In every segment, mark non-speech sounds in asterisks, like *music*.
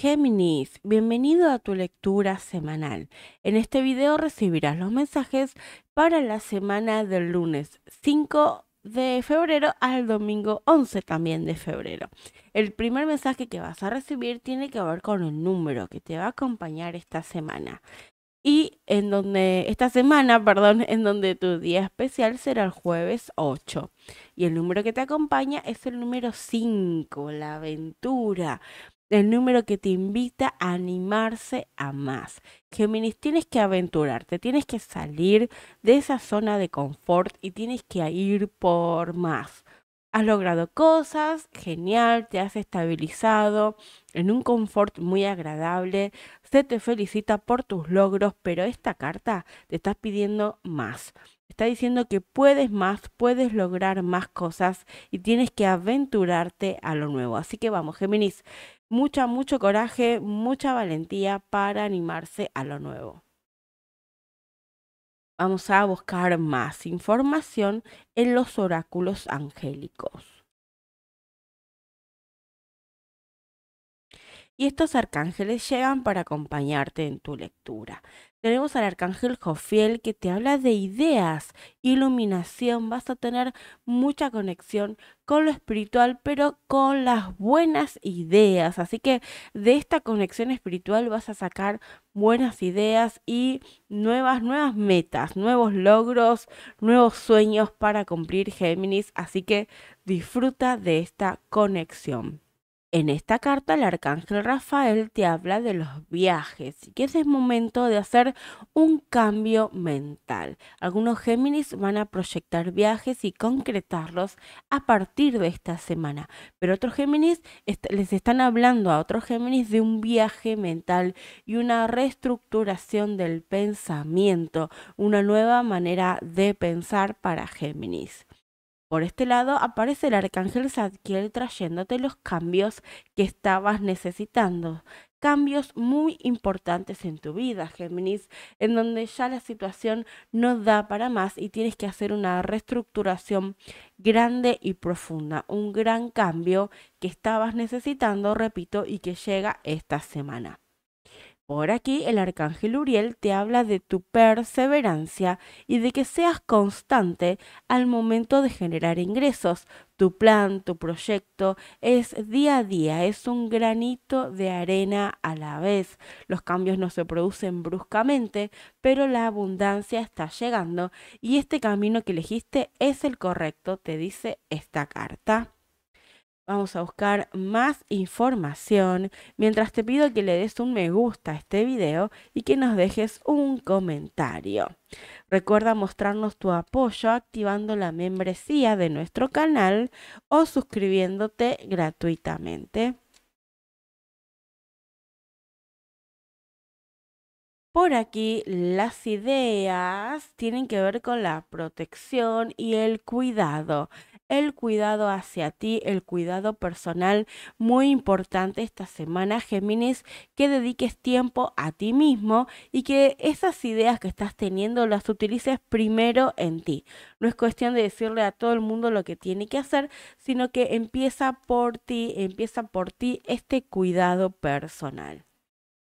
Géminis, bienvenido a tu lectura semanal. En este video recibirás los mensajes para la semana del lunes 5 de febrero al domingo 11 también de febrero. El primer mensaje que vas a recibir tiene que ver con el número que te va a acompañar esta semana. Y en donde, esta semana, perdón, *laughs* en donde tu día especial será el jueves 8. Y el número que te acompaña es el número 5, la aventura el número que te invita a animarse a más. Géminis, tienes que aventurarte, tienes que salir de esa zona de confort y tienes que ir por más. Has logrado cosas, genial, te has estabilizado en un confort muy agradable, se te felicita por tus logros, pero esta carta te está pidiendo más. Está diciendo que puedes más, puedes lograr más cosas y tienes que aventurarte a lo nuevo. Así que vamos, Géminis, mucha, mucho coraje, mucha valentía para animarse a lo nuevo. Vamos a buscar más información en los oráculos angélicos. Y estos arcángeles llegan para acompañarte en tu lectura. Tenemos al arcángel Jofiel que te habla de ideas, iluminación, vas a tener mucha conexión con lo espiritual, pero con las buenas ideas. Así que de esta conexión espiritual vas a sacar buenas ideas y nuevas, nuevas metas, nuevos logros, nuevos sueños para cumplir Géminis. Así que disfruta de esta conexión. En esta carta el arcángel Rafael te habla de los viajes y que ese es momento de hacer un cambio mental. Algunos Géminis van a proyectar viajes y concretarlos a partir de esta semana, pero otros Géminis les están hablando a otros Géminis de un viaje mental y una reestructuración del pensamiento, una nueva manera de pensar para Géminis. Por este lado aparece el arcángel Zadkiel trayéndote los cambios que estabas necesitando. Cambios muy importantes en tu vida, Géminis, en donde ya la situación no da para más y tienes que hacer una reestructuración grande y profunda. Un gran cambio que estabas necesitando, repito, y que llega esta semana. Por aquí el arcángel Uriel te habla de tu perseverancia y de que seas constante al momento de generar ingresos. Tu plan, tu proyecto es día a día, es un granito de arena a la vez. Los cambios no se producen bruscamente, pero la abundancia está llegando y este camino que elegiste es el correcto, te dice esta carta. Vamos a buscar más información mientras te pido que le des un me gusta a este video y que nos dejes un comentario. Recuerda mostrarnos tu apoyo activando la membresía de nuestro canal o suscribiéndote gratuitamente. Por aquí las ideas tienen que ver con la protección y el cuidado el cuidado hacia ti, el cuidado personal. Muy importante esta semana, Géminis, que dediques tiempo a ti mismo y que esas ideas que estás teniendo las utilices primero en ti. No es cuestión de decirle a todo el mundo lo que tiene que hacer, sino que empieza por ti, empieza por ti este cuidado personal.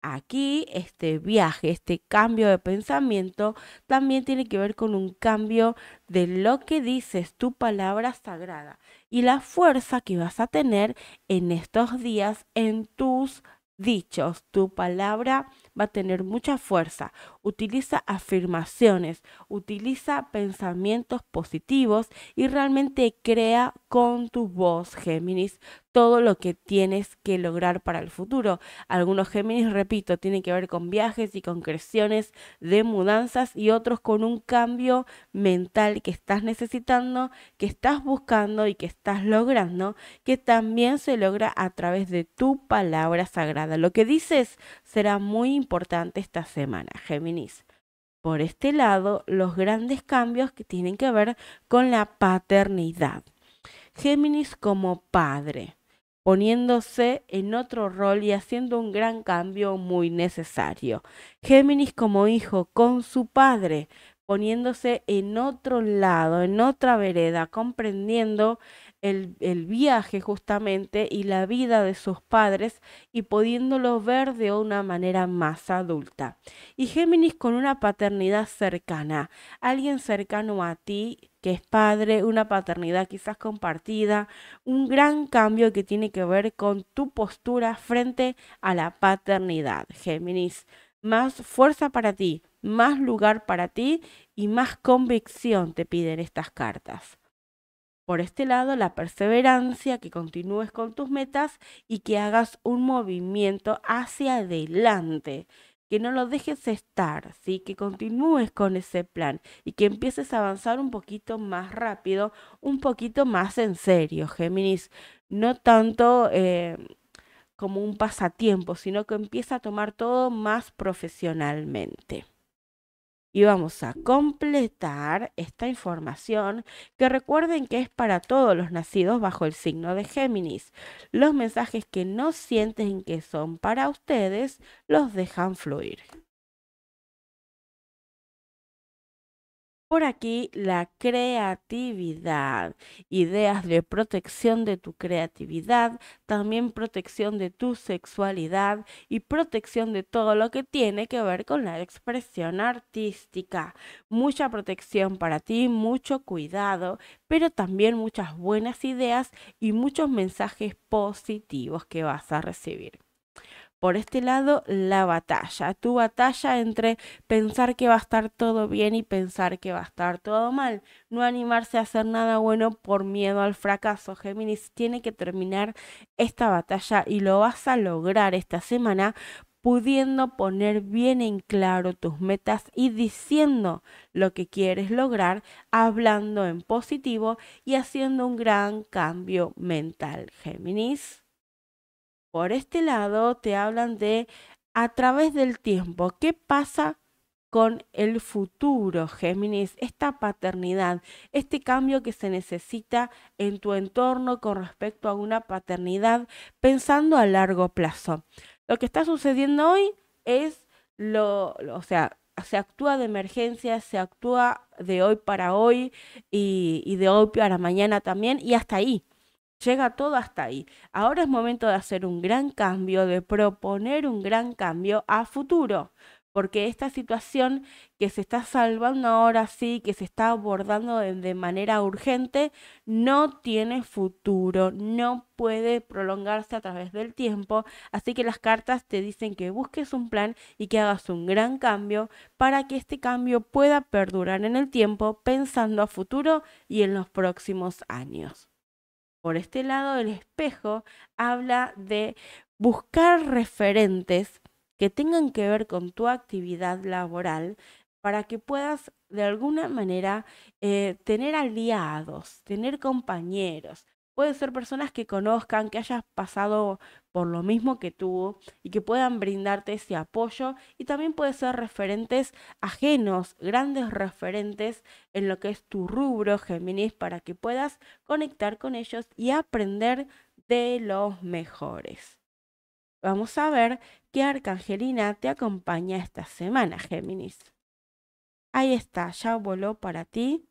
Aquí este viaje, este cambio de pensamiento también tiene que ver con un cambio de lo que dices, tu palabra sagrada y la fuerza que vas a tener en estos días en tus dichos. Tu palabra va a tener mucha fuerza. Utiliza afirmaciones, utiliza pensamientos positivos y realmente crea con tu voz, Géminis, todo lo que tienes que lograr para el futuro. Algunos Géminis, repito, tienen que ver con viajes y con creciones de mudanzas y otros con un cambio mental que estás necesitando, que estás buscando y que estás logrando, que también se logra a través de tu palabra sagrada. Lo que dices será muy importante esta semana, Géminis. Por este lado, los grandes cambios que tienen que ver con la paternidad. Géminis como padre poniéndose en otro rol y haciendo un gran cambio muy necesario. Géminis como hijo con su padre, poniéndose en otro lado, en otra vereda, comprendiendo el, viaje justamente y la vida de sus padres y pudiéndolo ver de una manera más adulta. Y Géminis con una paternidad cercana, alguien cercano a ti que es padre, una paternidad quizás compartida, un gran cambio que tiene que ver con tu postura frente a la paternidad, Géminis. Más fuerza para ti, más lugar para ti y más convicción te piden estas cartas. Por este lado, la perseverancia, que continúes con tus metas y que hagas un movimiento hacia adelante que no lo dejes estar, ¿sí? que continúes con ese plan y que empieces a avanzar un poquito más rápido, un poquito más en serio, Géminis. No tanto... Eh, como un pasatiempo, sino que empieza a tomar todo más profesionalmente y vamos a completar esta información que recuerden que es para todos los nacidos bajo el signo de Géminis. Los mensajes que no sienten que son para ustedes los dejan fluir. Por aquí la creatividad, ideas de protección de tu creatividad, también protección de tu sexualidad y protección de todo lo que tiene que ver con la expresión artística. Mucha protección para ti, mucho cuidado, pero también muchas buenas ideas y muchos mensajes positivos que vas a recibir por este lado la batalla, tu batalla entre pensar que va a estar todo bien y pensar que va a estar todo mal, no animarse a hacer nada bueno por miedo al fracaso. Géminis tiene que terminar esta batalla y lo vas a lograr esta semana pudiendo poner bien en claro tus metas y diciendo lo que quieres lograr, hablando en positivo y haciendo un gran cambio mental, Géminis. Por este lado te hablan de a través del tiempo, ¿qué pasa con el futuro, Géminis? Esta paternidad, este cambio que se necesita en tu entorno con respecto a una paternidad pensando a largo plazo. Lo que está sucediendo hoy es lo, o sea, se actúa de emergencia, se actúa de hoy para hoy y, y, de hoy para mañana también, y hasta ahí. Llega todo hasta ahí. Ahora es momento de hacer un gran cambio, de proponer un gran cambio a futuro, porque esta situación que se está salvando ahora sí, que se está abordando de, manera urgente, no tiene futuro, no puede prolongarse a través del tiempo, así que las cartas te dicen que busques un plan y que hagas un gran cambio para que este cambio pueda perdurar en el tiempo pensando a futuro y en los próximos años. Por este lado, el espejo habla de buscar referentes que tengan que ver con tu actividad laboral para que puedas de alguna manera eh, tener aliados, tener compañeros, Pueden ser personas que conozcan, que hayas pasado por lo mismo que tú y que puedan brindarte ese apoyo. Y también puede ser referentes ajenos, grandes referentes en lo que es tu rubro, Géminis, para que puedas conectar con ellos y aprender de los mejores. Vamos a ver qué arcangelina te acompaña esta semana, Géminis. Ahí está, ya voló para ti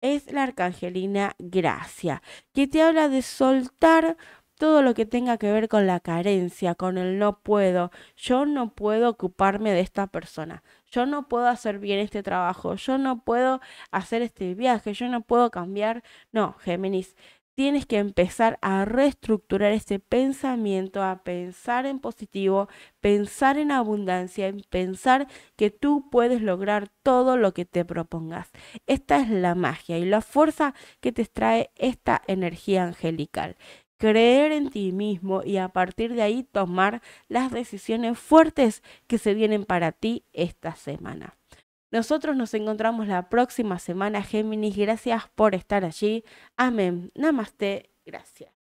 es la arcangelina Gracia, que te habla de soltar todo lo que tenga que ver con la carencia, con el no puedo. Yo no puedo ocuparme de esta persona. Yo no puedo hacer bien este trabajo. Yo no puedo hacer este viaje. Yo no puedo cambiar. No, Géminis tienes que empezar a reestructurar ese pensamiento, a pensar en positivo, pensar en abundancia, en pensar que tú puedes lograr todo lo que te propongas. Esta es la magia y la fuerza que te trae esta energía angelical creer en ti mismo y a partir de ahí tomar las decisiones fuertes que se vienen para ti esta semana. Nosotros nos encontramos la próxima semana, Géminis. Gracias por estar allí. Amén. Namaste. Gracias.